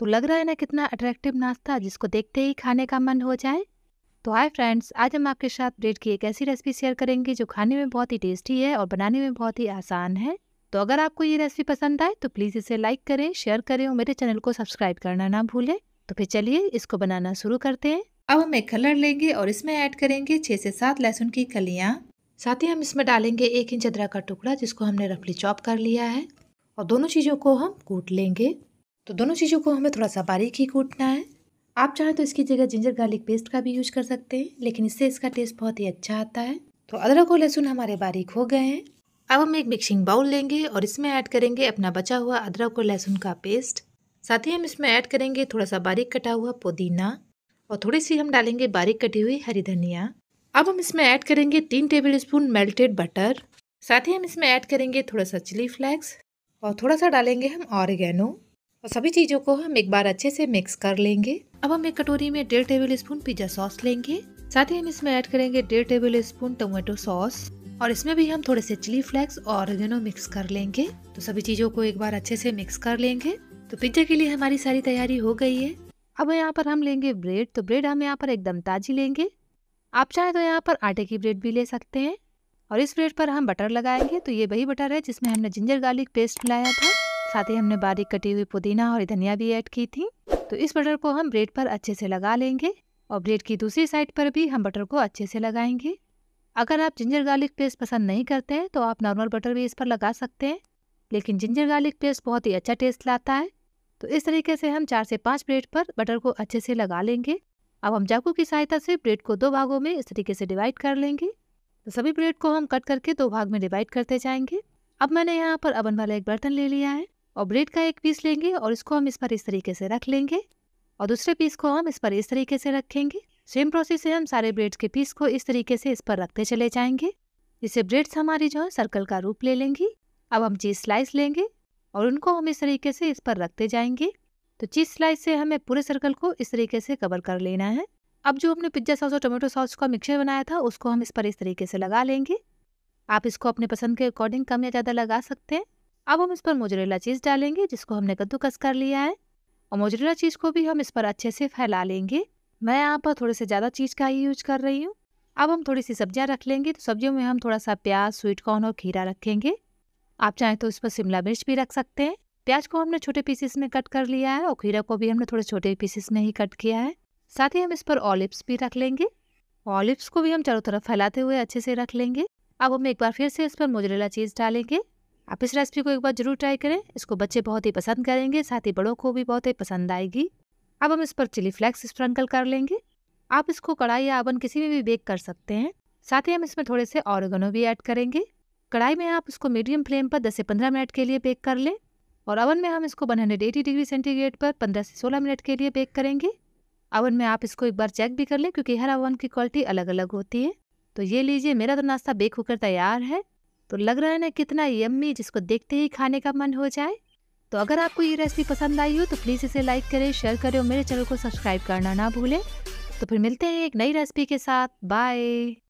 तो लग रहा है ना कितना अट्रैक्टिव नाश्ता जिसको देखते ही खाने का मन हो जाए तो हाय फ्रेंड्स आज हम आपके साथ ब्रेड की एक ऐसी रेसिपी शेयर करेंगे जो खाने में बहुत ही टेस्टी है और बनाने में बहुत ही आसान है तो अगर आपको ये रेसिपी पसंद आए तो प्लीज़ इसे लाइक करें शेयर करें और मेरे चैनल को सब्सक्राइब करना ना भूलें तो फिर चलिए इसको बनाना शुरू करते हैं अब हम एक कलर लेंगे और इसमें ऐड करेंगे छः से सात लहसुन की कलियाँ साथ ही हम इसमें डालेंगे एक इंच अदरक का टुकड़ा जिसको हमने रफली चॉप कर लिया है और दोनों चीज़ों को हम कूट लेंगे तो दोनों चीज़ों को हमें थोड़ा सा बारीक ही कूटना है आप चाहें तो इसकी जगह जिंजर गार्लिक पेस्ट का भी यूज कर सकते हैं लेकिन इससे इसका टेस्ट बहुत ही अच्छा आता है तो अदरक और लहसुन हमारे बारीक हो गए हैं अब हम एक मिक्सिंग बाउल लेंगे और इसमें ऐड करेंगे अपना बचा हुआ अदरक और लहसुन का पेस्ट साथ ही हम इसमें ऐड करेंगे थोड़ा सा बारीक कटा हुआ पुदीना और थोड़ी सी हम डालेंगे बारीक कटी हुई हरी धनिया अब हम इसमें ऐड करेंगे तीन टेबल स्पून मेल्टेड बटर साथ ही हम इसमें ऐड करेंगे थोड़ा सा चिली फ्लैक्स और थोड़ा सा डालेंगे हम ऑरिगेनो और तो सभी चीज़ों को हम एक बार अच्छे से मिक्स कर लेंगे अब हम एक कटोरी में डेढ़ टेबल स्पून पिज्जा सॉस लेंगे साथ ही हम इसमें ऐड करेंगे डेढ़ टेबल स्पून टोमेटो सॉस और इसमें भी हम थोड़े से चिली फ्लेक्स और ओरिगेनो मिक्स कर लेंगे तो सभी चीज़ों को एक बार अच्छे से मिक्स कर लेंगे तो पिज्जा के लिए हमारी सारी तैयारी हो गई है अब यहाँ पर हम लेंगे ब्रेड तो ब्रेड हम यहाँ पर एकदम ताजी लेंगे आप चाहें तो यहाँ पर आटे की ब्रेड भी ले सकते हैं और इस ब्रेड पर हम बटर लगाएंगे तो ये वही बटर है जिसमें हमने जिंजर गार्लिक पेस्ट मिलाया था साथ ही हमने बारीक कटी हुई पुदीना और धनिया भी ऐड की थी तो इस बटर को हम ब्रेड पर अच्छे से लगा लेंगे और ब्रेड की दूसरी साइड पर भी हम बटर को अच्छे से लगाएंगे अगर आप जिंजर गार्लिक पेस्ट पसंद नहीं करते हैं तो आप नॉर्मल बटर भी इस पर लगा सकते हैं लेकिन जिंजर गार्लिक पेस्ट बहुत ही अच्छा टेस्ट लाता है तो इस तरीके से हम चार से पाँच ब्रेड पर बटर को अच्छे से लगा लेंगे अब हम चाकू की सहायता से ब्रेड को दो भागों में इस तरीके से डिवाइड कर लेंगे तो सभी ब्रेड को हम कट करके दो भाग में डिवाइड करते जाएंगे अब मैंने यहाँ पर अवन वाला एक बर्तन ले लिया है और ब्रेड का एक पीस लेंगे और इसको हम इस पर इस तरीके से रख लेंगे और दूसरे पीस को हम इस पर इस तरीके से रखेंगे सेम प्रोसेस से हम सारे ब्रेड्स के पीस को इस तरीके से इस पर रखते चले जाएंगे जिससे ब्रेड्स हमारी जो है सर्कल का रूप ले लेंगी अब हम चीज़ स्लाइस लेंगे और उनको हम इस तरीके से इस पर रखते जाएंगे तो चीज़ स्लाइस से हमें पूरे सर्कल को इस तरीके से कवर कर लेना है अब जो हमने पिज्ज़ा सॉस और टोमेटो सॉस का मिक्सचर बनाया था उसको हम इस पर इस तरीके से लगा लेंगे आप इसको अपने पसंद के अकॉर्डिंग कम या ज़्यादा लगा सकते हैं अब हम इस पर मोजरेला चीज़ डालेंगे जिसको हमने कद्दूकस कर लिया है और मोजरेला चीज़ को भी हम इस पर अच्छे से फैला लेंगे मैं यहाँ पर थोड़े से ज़्यादा चीज़ का ही यूज कर रही हूँ अब हम थोड़ी सी सब्जियाँ रख लेंगे तो सब्जियों में हम थोड़ा सा प्याज स्वीट कॉर्न और खीरा रखेंगे आप चाहें तो इस पर शिमला मिर्च भी रख सकते हैं प्याज को हमने छोटे पीसेस में कट कर लिया है और खीरा को भी हमने थोड़े छोटे पीसेस में ही कट किया है साथ ही हम इस पर ऑलिव्स भी रख लेंगे ऑलिव्स को भी हम चारों तरफ फैलाते हुए अच्छे से रख लेंगे अब हम एक बार फिर से इस पर मोजरेला चीज़ डालेंगे आप इस रेसिपी को एक बार ज़रूर ट्राई करें इसको बच्चे बहुत ही पसंद करेंगे साथ ही बड़ों को भी बहुत ही पसंद आएगी अब हम इस पर चिली फ्लेक्स स्प्रिंकल कर लेंगे आप इसको कढ़ाई या अवन किसी में भी बेक कर सकते हैं साथ ही हम इसमें थोड़े से ऑरिगनो भी ऐड करेंगे कढ़ाई में आप इसको मीडियम फ्लेम पर 10 से 15 मिनट के लिए बेक कर लें और अवन में हम इसको 180 डिग्री सेंटीग्रेड पर 15 से 16 मिनट के लिए बेक करेंगे अवन में आप इसको एक बार चेक भी कर लें क्योंकि हर अवन की क्वालिटी अलग अलग होती है तो ये लीजिए मेरा तो नाश्ता बेक होकर तैयार है तो लग रहा है ना कितना यम्मी जिसको देखते ही खाने का मन हो जाए तो अगर आपको ये रेसिपी पसंद आई हो तो प्लीज़ इसे लाइक करें शेयर करें और मेरे चैनल को सब्सक्राइब करना ना भूलें तो फिर मिलते हैं एक नई रेसिपी के साथ बाय